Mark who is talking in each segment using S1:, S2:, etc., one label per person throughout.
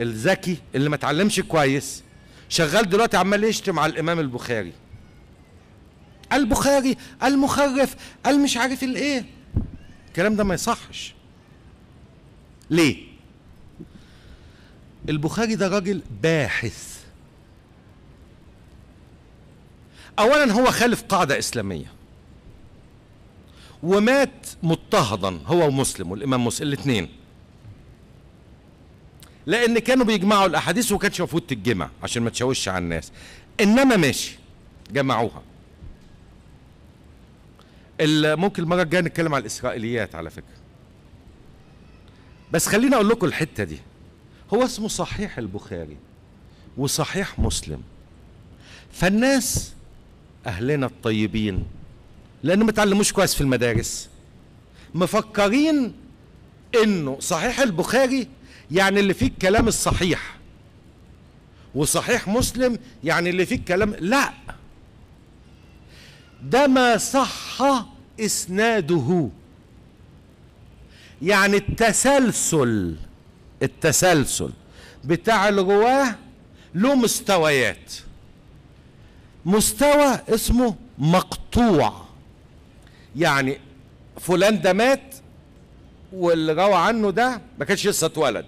S1: الذكي اللي ما اتعلمش كويس شغال دلوقتي عمال يشتم على الامام البخاري البخاري المخرف المش عارف الايه الكلام ده ما يصحش ليه البخاري ده راجل باحث اولا هو خالف قاعده اسلاميه ومات مضطهدا هو ومسلم والامام مسلم الاثنين لان كانوا بيجمعوا الاحاديث وكانت المفروض تتجمع عشان ما تشوش على الناس انما ماشي جمعوها ممكن المره الجايه نتكلم على الاسرائيليات على فكره بس خليني اقول لكم الحته دي هو اسمه صحيح البخاري وصحيح مسلم فالناس اهلنا الطيبين لانه ما تعلموش كويس في المدارس مفكرين انه صحيح البخاري يعني اللي فيه الكلام الصحيح وصحيح مسلم يعني اللي فيه الكلام لا ده ما صح اسناده يعني التسلسل التسلسل بتاع الرواه له مستويات مستوى اسمه مقطوع يعني فلان ده مات واللي روى عنه ده ما كانش لسه اتولد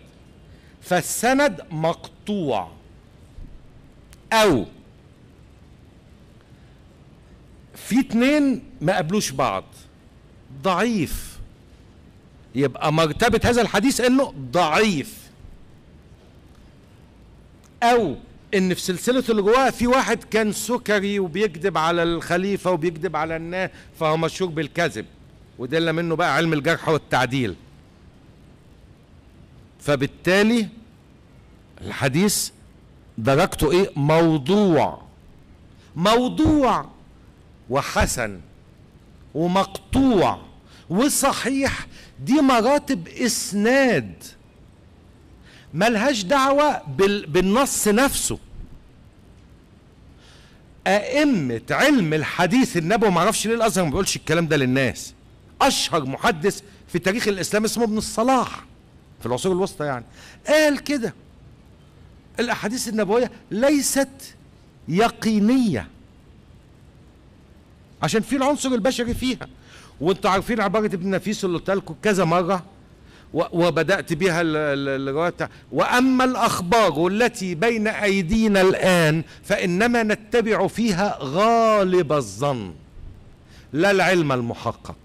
S1: فالسند مقطوع او في اتنين ما قابلوش بعض ضعيف يبقى مرتبة هذا الحديث انه ضعيف او ان في سلسلة الرواة في واحد كان سكري وبيكذب على الخليفة وبيكذب على الناس فهو مشهور بالكذب ودل منه بقى علم الجرح والتعديل فبالتالي الحديث درجته ايه موضوع موضوع وحسن ومقطوع وصحيح دي مراتب اسناد ملهاش دعوة بالنص نفسه أئمة علم الحديث النبوي معرفش ليه الأزهر ما بيقولش الكلام ده للناس أشهر محدث في تاريخ الإسلام اسمه ابن الصلاح في العصور الوسطى يعني قال كده الأحاديث النبوية ليست يقينية عشان في العنصر البشري فيها وانتوا عارفين عبارة ابن نفيس اللي قلتها لكم كذا مرة وبدأت بها الرواية وأما الأخبار التي بين أيدينا الآن فإنما نتبع فيها غالب الظن لا العلم المحقق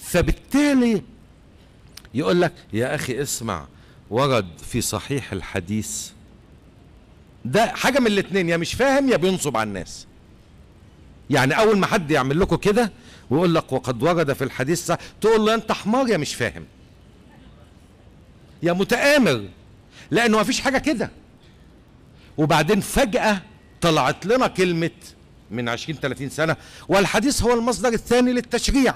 S1: فبالتالي يقول لك يا أخي اسمع ورد في صحيح الحديث ده حاجة من الاتنين يا مش فاهم يا بينصب على الناس يعني أول ما حد يعمل لكم كده ويقول لك وقد ورد في الحديث تقول له أنت حمار يا مش فاهم يا متآمر لأنه ما فيش حاجة كده وبعدين فجأة طلعت لنا كلمة من 20 30 سنة والحديث هو المصدر الثاني للتشريع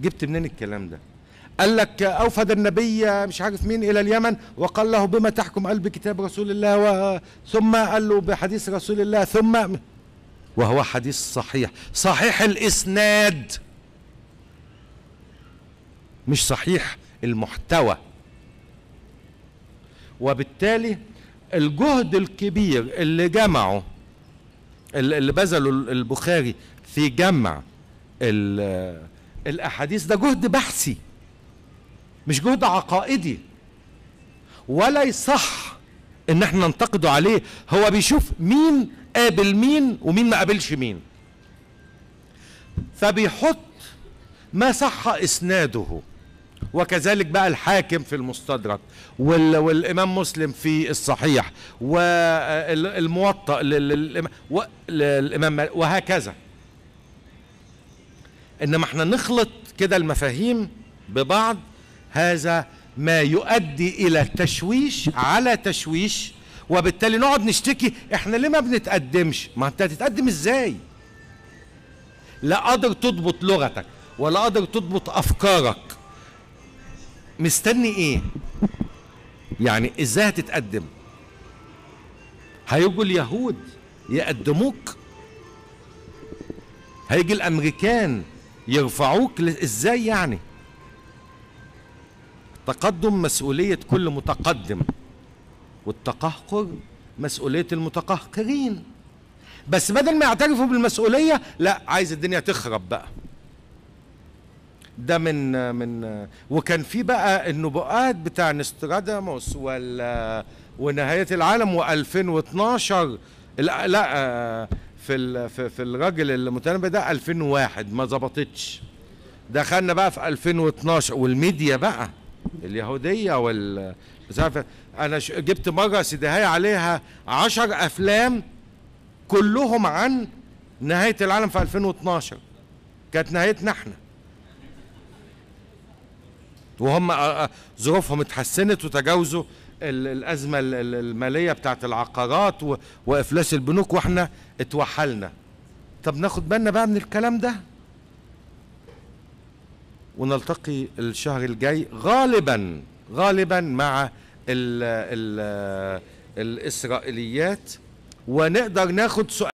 S1: جبت منين الكلام ده قال لك أوفد النبي مش عارف مين إلى اليمن وقال له بما تحكم قلب كتاب رسول الله و... ثم قال له بحديث رسول الله ثم وهو حديث صحيح صحيح الإسناد مش صحيح المحتوى وبالتالي الجهد الكبير اللي جمعه اللي بذله البخاري في جمع ال الأحاديث ده جهد بحثي مش جهد عقائدي ولا يصح ان احنا ننتقده عليه هو بيشوف مين قابل مين ومين ما قابلش مين فبيحط ما صح اسناده وكذلك بقى الحاكم في المستدرك وال والامام مسلم في الصحيح والموطأ للإمام وهكذا انما احنا نخلط كده المفاهيم ببعض هذا ما يؤدي الى تشويش على تشويش وبالتالي نقعد نشتكي احنا ليه ما بنتقدمش ما انت هتتقدم ازاي لا قادر تضبط لغتك ولا قادر تضبط افكارك مستني ايه يعني ازاي هتتقدم هيجوا اليهود يقدموك هيجي الامريكان يرفعوك ازاي يعني التقدم مسؤولية كل متقدم والتقهقر مسؤولية المتقهقرين بس بدل ما يعترفوا بالمسؤولية لا عايز الدنيا تخرب بقى ده من من وكان في بقى النبوءات بتاع نستراداموس ولا ونهاية العالم و2012 لا آه، في في الراجل المتنبي ده 2001 ما ظبطتش دخلنا بقى في 2012 والميديا بقى اليهوديه وال انا جبت مره هاي عليها 10 افلام كلهم عن نهايه العالم في 2012 كانت نهايتنا احنا وهم ظروفهم اتحسنت وتجاوزوا الازمه الماليه بتاعت العقارات وافلاس البنوك واحنا اتوحلنا طب ناخد بالنا بقى من الكلام ده ونلتقي الشهر الجاي غالبا غالبا مع الـ الـ الاسرائيليات ونقدر ناخد سؤال